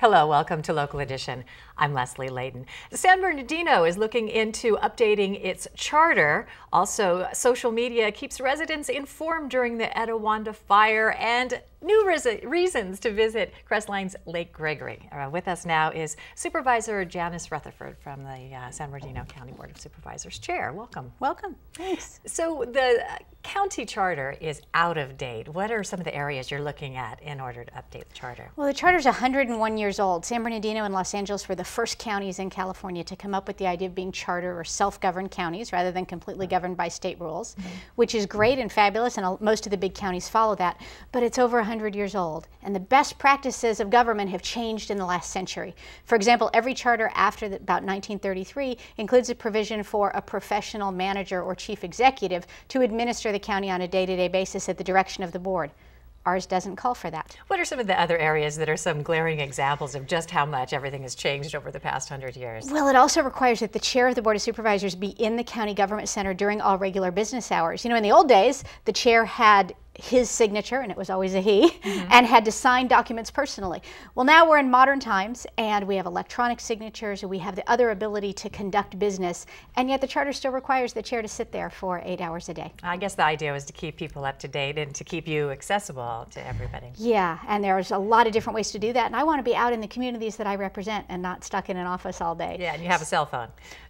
Hello, welcome to Local Edition. I'm Leslie Layden. San Bernardino is looking into updating its charter. Also, social media keeps residents informed during the Etowanda fire and new reasons to visit Crestline's Lake Gregory. Uh, with us now is Supervisor Janice Rutherford from the uh, San Bernardino County Board of Supervisors Chair. Welcome. Welcome. Thanks. So the county charter is out of date. What are some of the areas you're looking at in order to update the charter? Well, the charter is 101 years old. San Bernardino and Los Angeles were the first counties in California to come up with the idea of being charter or self-governed counties rather than completely governed by state rules, mm -hmm. which is great and fabulous, and most of the big counties follow that. But it's over 100 years old, and the best practices of government have changed in the last century. For example, every charter after the, about 1933 includes a provision for a professional manager or chief executive to administer the county on a day to day basis at the direction of the board. Ours doesn't call for that. What are some of the other areas that are some glaring examples of just how much everything has changed over the past hundred years? Well, it also requires that the chair of the Board of Supervisors be in the county government center during all regular business hours. You know, in the old days, the chair had his signature, and it was always a he, mm -hmm. and had to sign documents personally. Well, now we're in modern times, and we have electronic signatures, and we have the other ability to conduct business, and yet the charter still requires the chair to sit there for eight hours a day. I guess the idea was to keep people up to date and to keep you accessible to everybody. Yeah, and there's a lot of different ways to do that, and I want to be out in the communities that I represent and not stuck in an office all day. Yeah, and you have a cell phone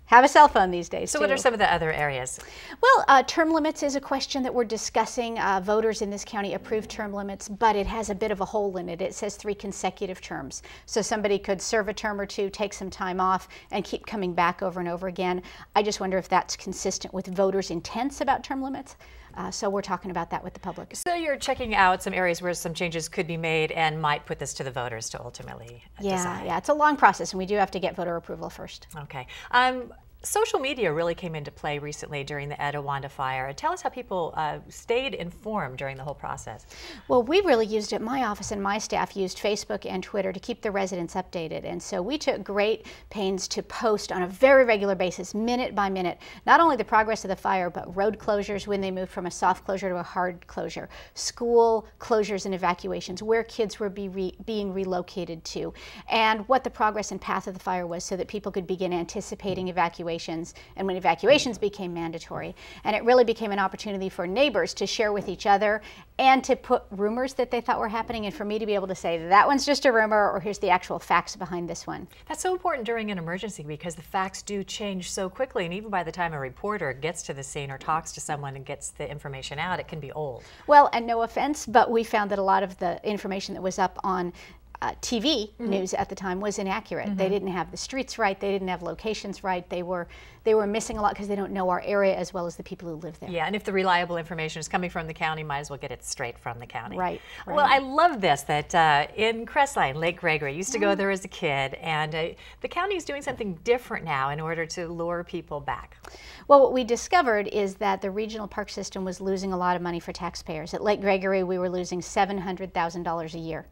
have a cell phone these days. So, too. what are some of the other areas? Well, uh, term limits is a question that we're discussing. Uh, voters in this county approve term limits, but it has a bit of a hole in it. It says three consecutive terms. So, somebody could serve a term or two, take some time off, and keep coming back over and over again. I just wonder if that's consistent with voters' intents about term limits. Uh, so we're talking about that with the public. So you're checking out some areas where some changes could be made and might put this to the voters to ultimately yeah, decide. Yeah, it's a long process, and we do have to get voter approval first. Okay. Um, Social media really came into play recently during the Edawanda fire. Tell us how people uh, stayed informed during the whole process. Well, we really used it. My office and my staff used Facebook and Twitter to keep the residents updated. And so we took great pains to post on a very regular basis, minute by minute, not only the progress of the fire, but road closures when they moved from a soft closure to a hard closure, school closures and evacuations, where kids were be re being relocated to, and what the progress and path of the fire was so that people could begin anticipating evacuations evacuations and when evacuations became mandatory. And it really became an opportunity for neighbors to share with each other and to put rumors that they thought were happening and for me to be able to say that one's just a rumor or here's the actual facts behind this one. That's so important during an emergency because the facts do change so quickly and even by the time a reporter gets to the scene or talks to someone and gets the information out, it can be old. Well, and no offense, but we found that a lot of the information that was up on uh, TV mm -hmm. news at the time was inaccurate. Mm -hmm. They mm-hmm. didn't have the streets right. They didn't have locations right. They were they were missing a lot because they don't know our area as well as the people who live there. Yeah, and if the reliable information is coming from the county, might as well get it straight from the county. Right. right. Well, I love this that uh, in Crestline, Lake Gregory, used to mm -hmm. go mm-hmm. there as a kid, and uh, the county is doing something different now in order to lure people back. Well, what we discovered is that the regional park system was losing a lot of money for taxpayers. At Lake Gregory, we were losing seven hundred thousand dollars a year.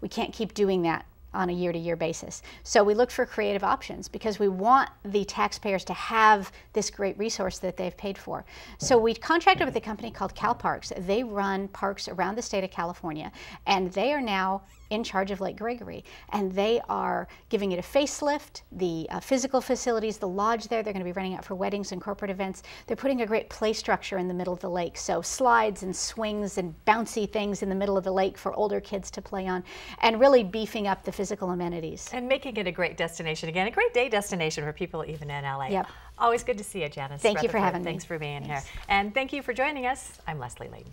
We can't keep doing that on a year to year basis. So we look for creative options because we want the taxpayers to have this great resource that they've paid for. So we contracted with a company called CalParks. They run parks around the state of California and they are now in charge of Lake Gregory. And they are giving it a facelift, the uh, physical facilities, the lodge there, they're going to be running out for weddings and corporate events. They're putting a great play structure in the middle of the lake. So slides and swings and bouncy things in the middle of the lake for older kids to play on and really beefing up the physical amenities. And making it a great destination again, a great day destination for people even in LA. Yep. Always good to see you, Janice. Thank Rutherford. you for having Thanks me. Thanks for being Thanks. here. And thank you for joining us. I'm Leslie Layton.